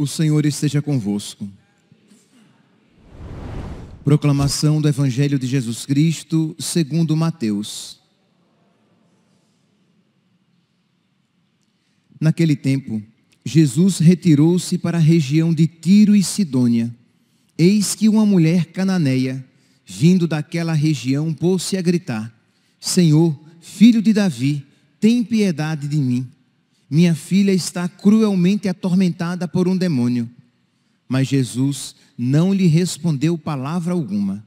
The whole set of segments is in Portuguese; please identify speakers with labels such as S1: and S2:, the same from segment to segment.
S1: O Senhor esteja convosco. Proclamação do Evangelho de Jesus Cristo, segundo Mateus. Naquele tempo, Jesus retirou-se para a região de Tiro e Sidônia. Eis que uma mulher cananeia, vindo daquela região, pôs-se a gritar: Senhor, filho de Davi, tem piedade de mim. Minha filha está cruelmente atormentada por um demônio. Mas Jesus não lhe respondeu palavra alguma.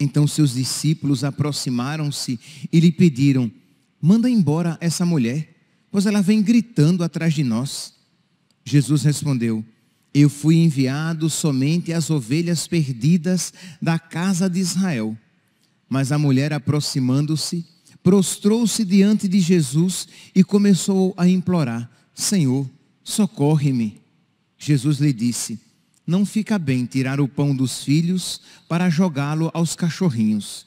S1: Então seus discípulos aproximaram-se e lhe pediram: Manda embora essa mulher Pois ela vem gritando atrás de nós. Jesus respondeu: Eu fui enviado somente às ovelhas perdidas da casa de Israel. Mas a mulher, aproximando-se, prostrou-se diante de Jesus e começou a implorar: Senhor, socorre-me. Jesus lhe disse: Não fica bem tirar o pão dos filhos para jogá-lo aos cachorrinhos.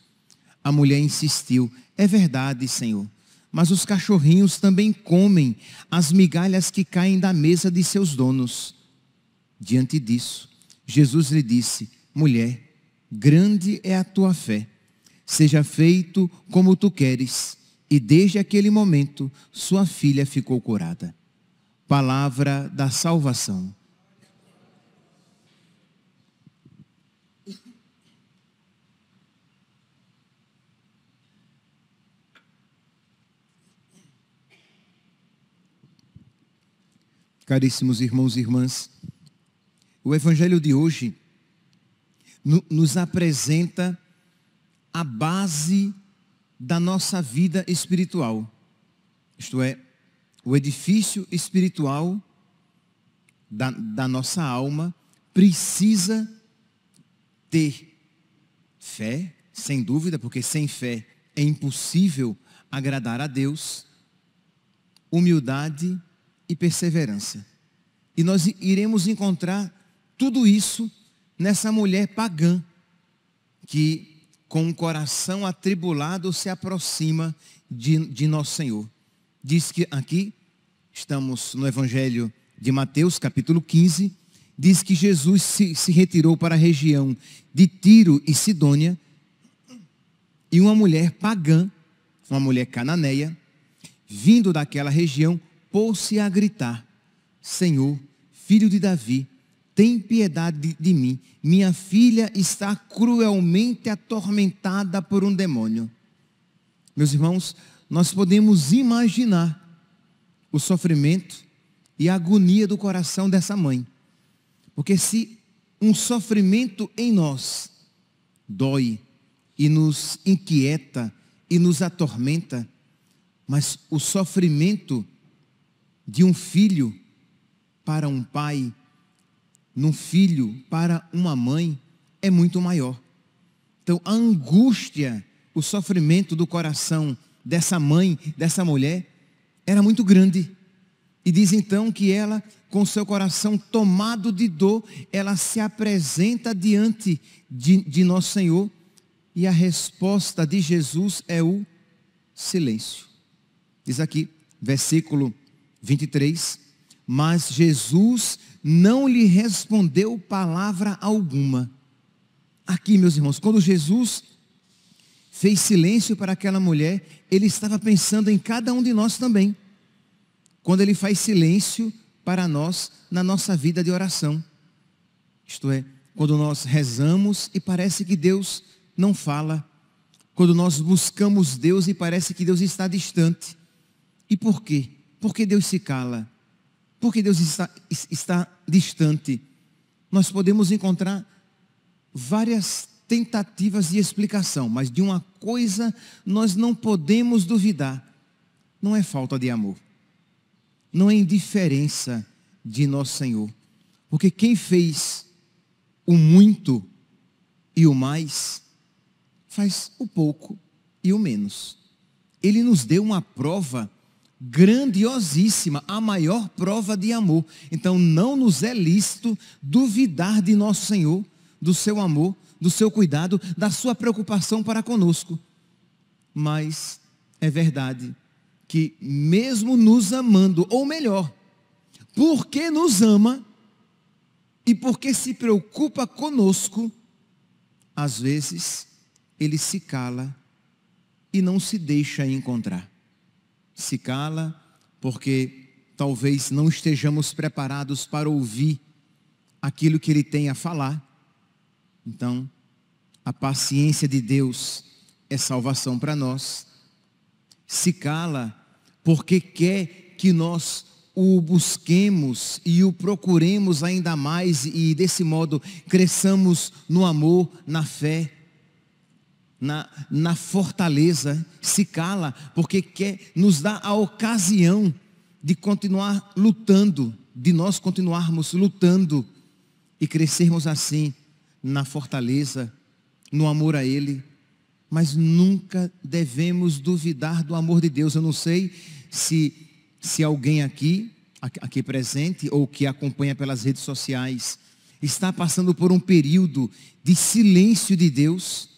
S1: A mulher insistiu: É verdade, Senhor mas os cachorrinhos também comem as migalhas que caem da mesa de seus donos. Diante disso, Jesus lhe disse: Mulher, grande é a tua fé. Seja feito como tu queres. E desde aquele momento, sua filha ficou curada. Palavra da salvação. caríssimos irmãos e irmãs, o Evangelho de hoje nos apresenta a base da nossa vida espiritual, isto é, o edifício espiritual da, da nossa alma precisa ter fé, sem dúvida, porque sem fé é impossível agradar a Deus, humildade, e perseverança. E nós iremos encontrar tudo isso nessa mulher pagã que com o coração atribulado se aproxima de, de nosso Senhor. Diz que aqui, estamos no Evangelho de Mateus, capítulo 15, diz que Jesus se, se retirou para a região de Tiro e Sidônia, e uma mulher pagã, uma mulher cananeia, vindo daquela região, pôs-se a gritar: Senhor, filho de Davi, tem piedade de, de mim. Minha filha está cruelmente atormentada por um demônio. Meus irmãos, nós podemos imaginar o sofrimento e a agonia do coração dessa mãe. Porque se um sofrimento em nós dói e nos inquieta e nos atormenta, mas o sofrimento de um filho para um pai, num filho para uma mãe, é muito maior. Então, a angústia, o sofrimento do coração dessa mãe, dessa mulher, era muito grande. E diz então que ela, com seu coração tomado de dor, ela se apresenta diante de, de Nosso Senhor. E a resposta de Jesus é o silêncio. Diz aqui, versículo 23, mas Jesus não lhe respondeu palavra alguma. Aqui, meus irmãos, quando Jesus fez silêncio para aquela mulher, ele estava pensando em cada um de nós também. Quando ele faz silêncio para nós na nossa vida de oração. Isto é, quando nós rezamos e parece que Deus não fala. Quando nós buscamos Deus e parece que Deus está distante. E por quê? Porque Deus se cala? Porque Deus está, está distante? Nós podemos encontrar várias tentativas de explicação, mas de uma coisa nós não podemos duvidar: não é falta de amor, não é indiferença de nosso Senhor, porque quem fez o muito e o mais, faz o pouco e o menos. Ele nos deu uma prova grandiosíssima, a maior prova de amor. Então não nos é lícito duvidar de nosso Senhor, do seu amor, do seu cuidado, da sua preocupação para conosco. Mas é verdade que mesmo nos amando, ou melhor, porque nos ama e porque se preocupa conosco, às vezes ele se cala e não se deixa encontrar se cala, porque talvez não estejamos preparados para ouvir aquilo que ele tem a falar. Então, a paciência de Deus é salvação para nós. Se cala porque quer que nós o busquemos e o procuremos ainda mais e desse modo cresçamos no amor, na fé, na, na fortaleza, se cala, porque quer nos dar a ocasião de continuar lutando, de nós continuarmos lutando e crescermos assim na fortaleza, no amor a Ele. Mas nunca devemos duvidar do amor de Deus. Eu não sei se, se alguém aqui, aqui presente, ou que acompanha pelas redes sociais, está passando por um período de silêncio de Deus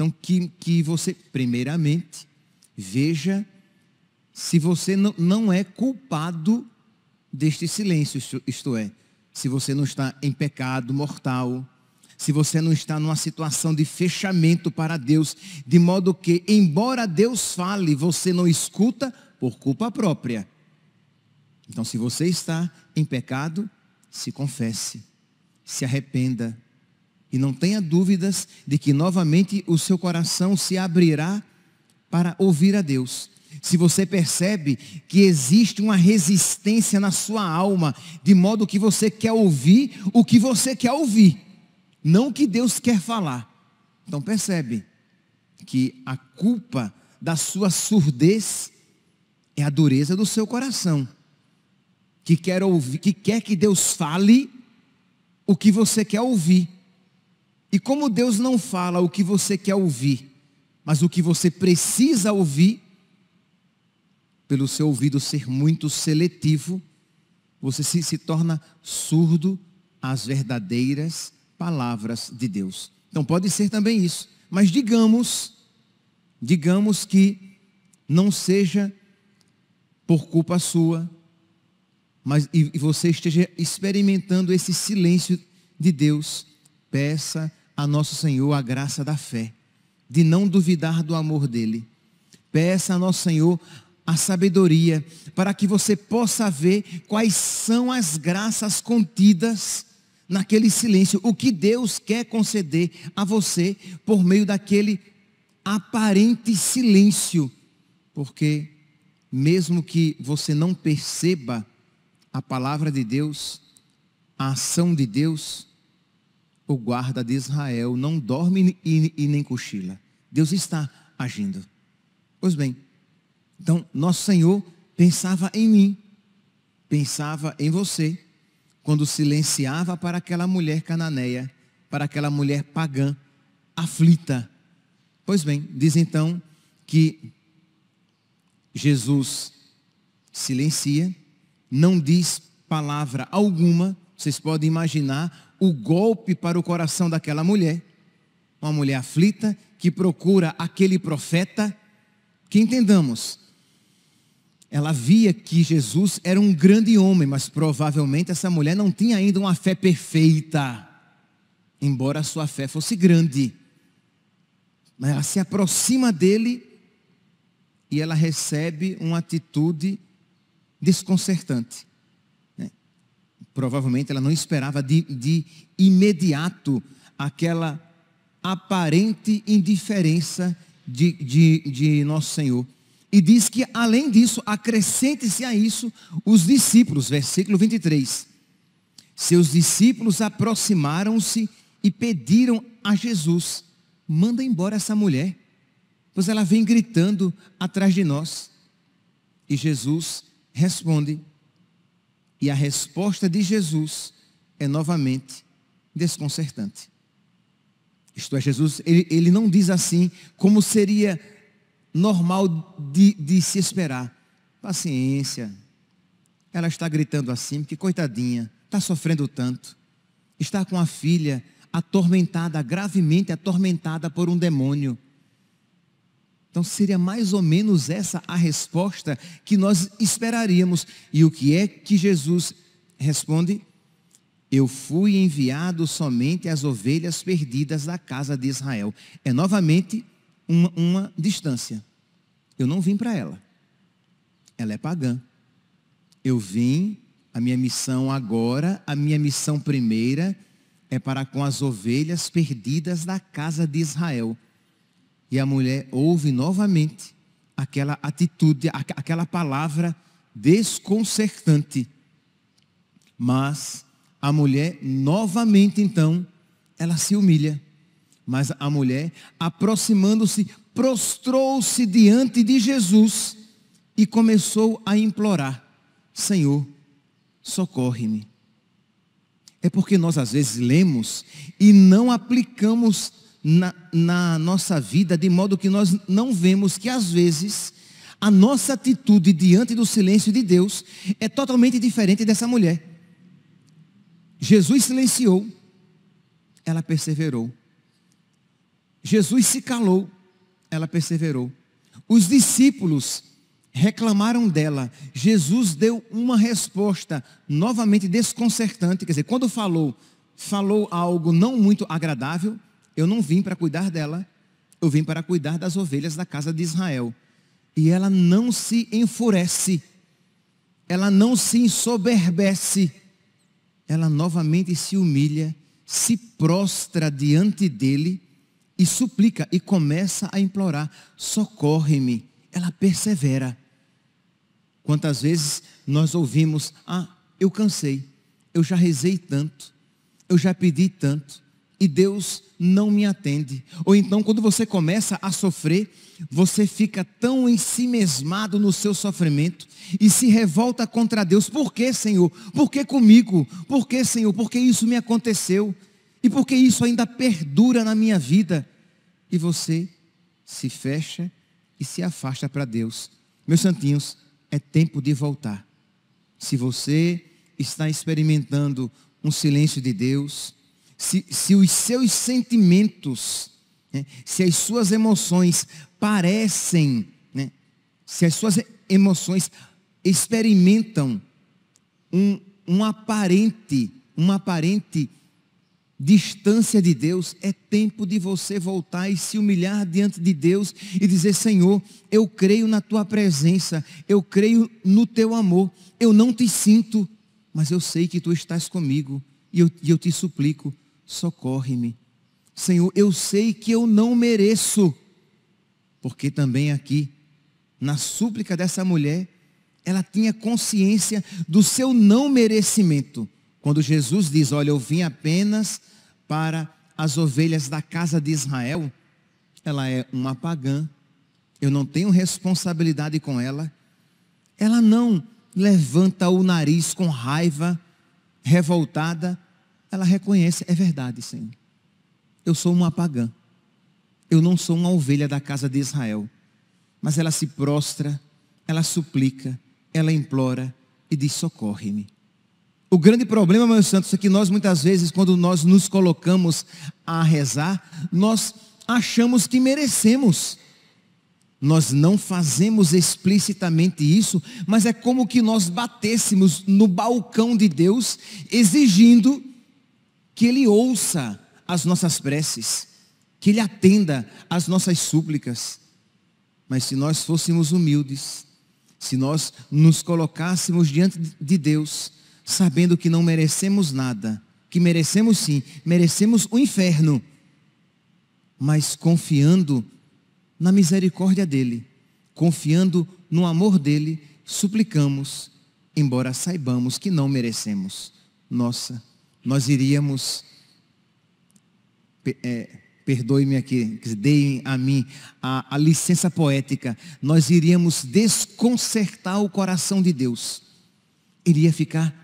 S1: então, que, que você, primeiramente, veja se você não, não é culpado deste silêncio, isto, isto é, se você não está em pecado mortal, se você não está numa situação de fechamento para Deus, de modo que, embora Deus fale, você não escuta por culpa própria. Então, se você está em pecado, se confesse, se arrependa e não tenha dúvidas de que novamente o seu coração se abrirá para ouvir a Deus. Se você percebe que existe uma resistência na sua alma, de modo que você quer ouvir o que você quer ouvir, não o que Deus quer falar. Então percebe que a culpa da sua surdez é a dureza do seu coração, que quer ouvir, que quer que Deus fale o que você quer ouvir e como Deus não fala o que você quer ouvir, mas o que você precisa ouvir, pelo seu ouvido ser muito seletivo, você se, se torna surdo às verdadeiras palavras de Deus. Então pode ser também isso. Mas digamos, digamos que não seja por culpa sua, mas e, e você esteja experimentando esse silêncio de Deus, peça a nosso Senhor a graça da fé, de não duvidar do amor dele. Peça a nosso Senhor a sabedoria para que você possa ver quais são as graças contidas naquele silêncio, o que Deus quer conceder a você por meio daquele aparente silêncio, porque mesmo que você não perceba a palavra de Deus, a ação de Deus, o guarda de Israel não dorme e, nem cochila. Deus está agindo. Pois bem, então nosso Senhor pensava em mim, pensava em você, quando silenciava para aquela mulher cananeia, para aquela mulher pagã, aflita. Pois bem, diz então que Jesus silencia, não diz palavra alguma, vocês podem imaginar o golpe para o coração daquela mulher, uma mulher aflita que procura aquele profeta, que entendamos, ela via que Jesus era um grande homem, mas provavelmente essa mulher não tinha ainda uma fé perfeita, embora a sua fé fosse grande. Mas ela se aproxima dele e ela recebe uma atitude desconcertante. Provavelmente ela não esperava de, de imediato aquela aparente indiferença de, de, de nosso Senhor. E diz que, além disso, acrescente-se a isso os discípulos, versículo 23. Seus discípulos aproximaram-se e pediram a Jesus: manda embora essa mulher, pois ela vem gritando atrás de nós. E Jesus responde: e a resposta de Jesus é novamente desconcertante. Isto é, Jesus, ele, ele não diz assim como seria normal de, de se esperar. Paciência. Ela está gritando assim, porque coitadinha, está sofrendo tanto. Está com a filha atormentada, gravemente atormentada por um demônio. Então seria mais ou menos essa a resposta que nós esperaríamos. E o que é que Jesus responde? Eu fui enviado somente às ovelhas perdidas da casa de Israel. É novamente uma, uma distância. Eu não vim para ela. Ela é pagã. Eu vim, a minha missão agora, a minha missão primeira é para com as ovelhas perdidas da casa de Israel. E a mulher ouve novamente aquela atitude, aquela palavra desconcertante. Mas a mulher novamente então, ela se humilha. Mas a mulher, aproximando-se, prostrou-se diante de Jesus e começou a implorar: Senhor, socorre-me. É porque nós às vezes lemos e não aplicamos na, na nossa vida, de modo que nós não vemos que às vezes a nossa atitude diante do silêncio de Deus é totalmente diferente dessa mulher. Jesus silenciou, ela perseverou. Jesus se calou, ela perseverou. Os discípulos reclamaram dela. Jesus deu uma resposta novamente desconcertante, quer dizer, quando falou, falou algo não muito agradável, eu não vim para cuidar dela, eu vim para cuidar das ovelhas da casa de Israel. E ela não se enfurece, ela não se ensoberbece, ela novamente se humilha, se prostra diante dele e suplica e começa a implorar: socorre-me. Ela persevera. Quantas vezes nós ouvimos: ah, eu cansei, eu já rezei tanto, eu já pedi tanto, e Deus não me atende. Ou então, quando você começa a sofrer, você fica tão ensimesmado no seu sofrimento e se revolta contra Deus. Por que, Senhor? Por que comigo? Por que, Senhor? Por que isso me aconteceu? E por que isso ainda perdura na minha vida? E você se fecha e se afasta para Deus. Meus santinhos, é tempo de voltar. Se você está experimentando um silêncio de Deus, se, se os seus sentimentos, né, se as suas emoções parecem, né, se as suas emoções experimentam um, um aparente, uma aparente distância de Deus, é tempo de você voltar e se humilhar diante de Deus e dizer: Senhor, eu creio na tua presença, eu creio no teu amor, eu não te sinto, mas eu sei que tu estás comigo e eu, e eu te suplico, socorre-me. Senhor, eu sei que eu não mereço. Porque também aqui, na súplica dessa mulher, ela tinha consciência do seu não merecimento. Quando Jesus diz, olha, eu vim apenas para as ovelhas da casa de Israel, ela é uma pagã, eu não tenho responsabilidade com ela. Ela não levanta o nariz com raiva, revoltada, ela reconhece, é verdade, Senhor. Eu sou uma pagã. Eu não sou uma ovelha da casa de Israel. Mas ela se prostra, ela suplica, ela implora e diz: socorre-me. O grande problema, meus santos, é que nós muitas vezes, quando nós nos colocamos a rezar, nós achamos que merecemos. Nós não fazemos explicitamente isso, mas é como que nós batêssemos no balcão de Deus, exigindo que Ele ouça as nossas preces, que Ele atenda as nossas súplicas. Mas se nós fôssemos humildes, se nós nos colocássemos diante de Deus, sabendo que não merecemos nada, que merecemos sim, merecemos o inferno, mas confiando na misericórdia dele, confiando no amor dele, suplicamos, embora saibamos que não merecemos. Nossa nós iríamos, é, perdoe-me aqui, deem a mim a, a licença poética, nós iríamos desconcertar o coração de Deus. Iria ficar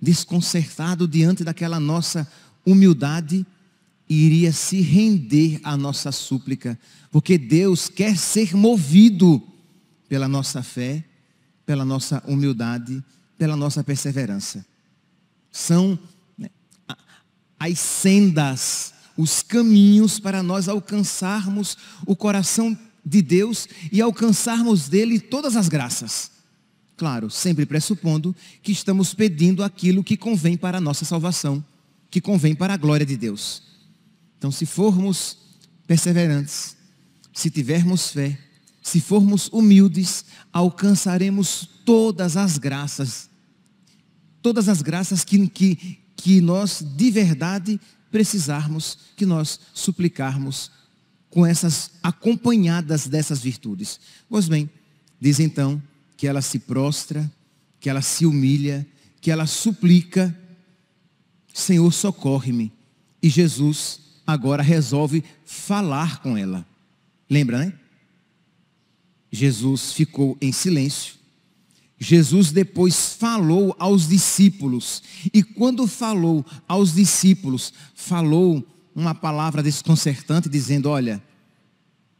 S1: desconcertado diante daquela nossa humildade e iria se render à nossa súplica, porque Deus quer ser movido pela nossa fé, pela nossa humildade, pela nossa perseverança. São as sendas, os caminhos para nós alcançarmos o coração de Deus e alcançarmos dele todas as graças. Claro, sempre pressupondo que estamos pedindo aquilo que convém para a nossa salvação, que convém para a glória de Deus. Então, se formos perseverantes, se tivermos fé, se formos humildes, alcançaremos todas as graças. Todas as graças que, que, que nós de verdade precisarmos, que nós suplicarmos com essas acompanhadas dessas virtudes. Pois bem, diz então que ela se prostra, que ela se humilha, que ela suplica, Senhor, socorre-me. E Jesus agora resolve falar com ela. Lembra, né? Jesus ficou em silêncio Jesus depois falou aos discípulos. E quando falou aos discípulos, falou uma palavra desconcertante, dizendo: Olha,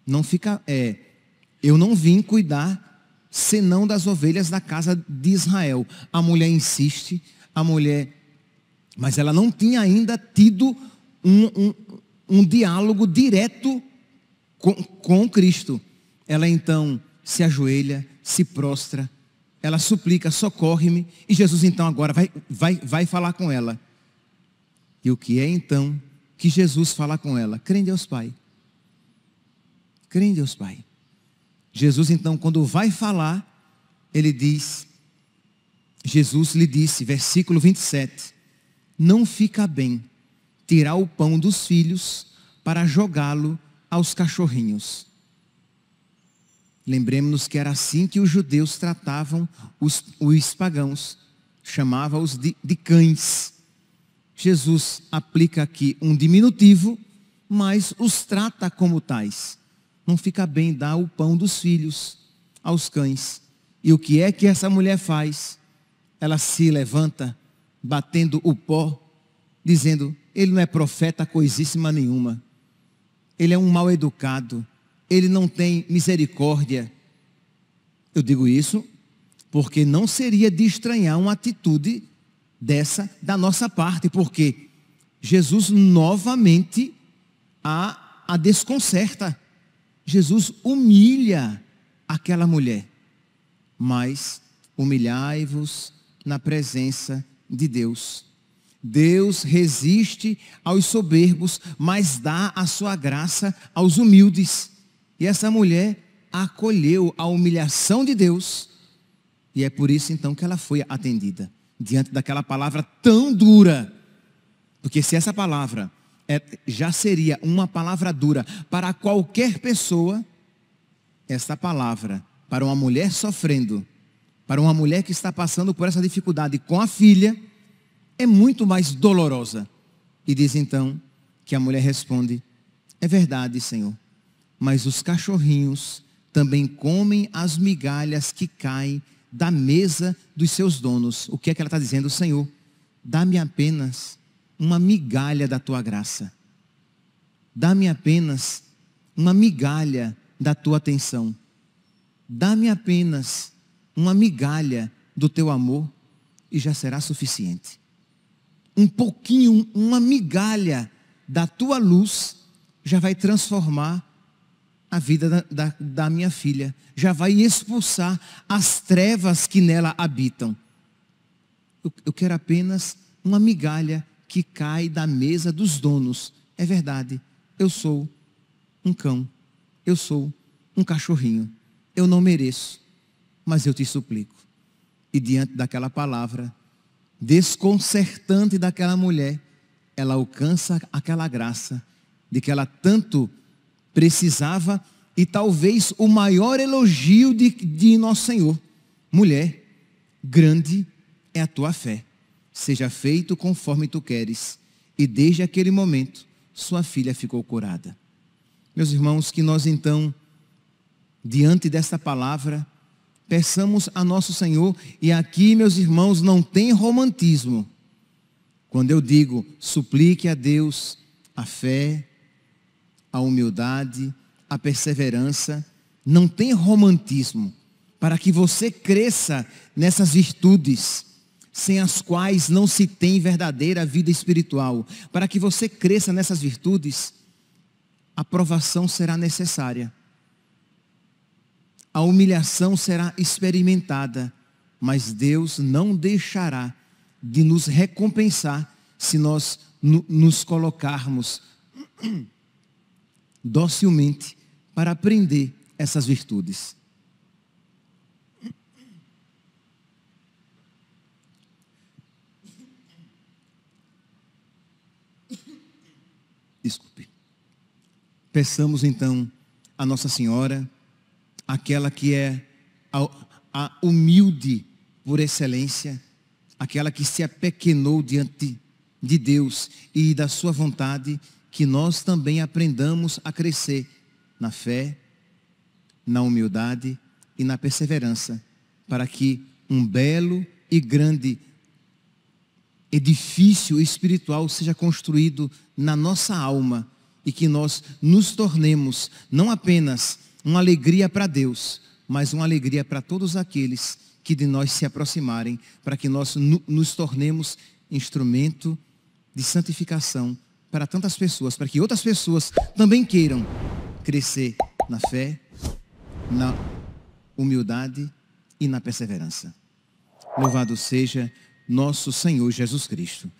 S1: não fica, é, eu não vim cuidar senão das ovelhas da casa de Israel. A mulher insiste, a mulher, mas ela não tinha ainda tido um, um, um diálogo direto com, com Cristo. Ela então se ajoelha, se prostra, ela suplica, socorre-me. E Jesus então agora vai, vai, vai falar com ela. E o que é então que Jesus fala com ela? Crê em Deus Pai. Crê em Deus Pai. Jesus então quando vai falar, ele diz, Jesus lhe disse, versículo 27, não fica bem tirar o pão dos filhos para jogá-lo aos cachorrinhos. Lembremos-nos que era assim que os judeus tratavam os, os pagãos. Chamava-os de, de cães. Jesus aplica aqui um diminutivo, mas os trata como tais. Não fica bem dar o pão dos filhos aos cães. E o que é que essa mulher faz? Ela se levanta, batendo o pó, dizendo: Ele não é profeta coisíssima nenhuma. Ele é um mal educado ele não tem misericórdia. Eu digo isso porque não seria de estranhar uma atitude dessa da nossa parte, porque Jesus novamente a, a desconcerta. Jesus humilha aquela mulher. Mas humilhai-vos na presença de Deus. Deus resiste aos soberbos, mas dá a sua graça aos humildes. E essa mulher acolheu a humilhação de Deus. E é por isso então que ela foi atendida diante daquela palavra tão dura. Porque se essa palavra é, já seria uma palavra dura para qualquer pessoa, essa palavra para uma mulher sofrendo, para uma mulher que está passando por essa dificuldade com a filha, é muito mais dolorosa. E diz então que a mulher responde: É verdade, Senhor mas os cachorrinhos também comem as migalhas que caem da mesa dos seus donos. O que é que ela está dizendo? Senhor, dá-me apenas uma migalha da tua graça. Dá-me apenas uma migalha da tua atenção. Dá-me apenas uma migalha do teu amor e já será suficiente. Um pouquinho, uma migalha da tua luz já vai transformar a vida da, da, da minha filha. Já vai expulsar as trevas que nela habitam. Eu, eu quero apenas uma migalha que cai da mesa dos donos. É verdade. Eu sou um cão. Eu sou um cachorrinho. Eu não mereço. Mas eu te suplico. E diante daquela palavra desconcertante daquela mulher, ela alcança aquela graça de que ela tanto precisava e talvez o maior elogio de, de nosso Senhor. Mulher, grande é a tua fé. Seja feito conforme tu queres. E desde aquele momento, sua filha ficou curada. Meus irmãos, que nós então, diante desta palavra, peçamos a nosso Senhor, e aqui, meus irmãos, não tem romantismo. Quando eu digo, suplique a Deus a fé, a humildade, a perseverança. Não tem romantismo para que você cresça nessas virtudes, sem as quais não se tem verdadeira vida espiritual. Para que você cresça nessas virtudes, a provação será necessária. A humilhação será experimentada, mas Deus não deixará de nos recompensar se nós nos colocarmos docilmente para aprender essas virtudes. Desculpe. Peçamos então a Nossa Senhora, aquela que é a, a humilde por excelência, aquela que se apequenou diante de Deus e da sua vontade que nós também aprendamos a crescer na fé, na humildade e na perseverança, para que um belo e grande edifício espiritual seja construído na nossa alma e que nós nos tornemos não apenas uma alegria para Deus, mas uma alegria para todos aqueles que de nós se aproximarem, para que nós nos tornemos instrumento de santificação para tantas pessoas, para que outras pessoas também queiram crescer na fé, na humildade e na perseverança. Louvado seja nosso Senhor Jesus Cristo.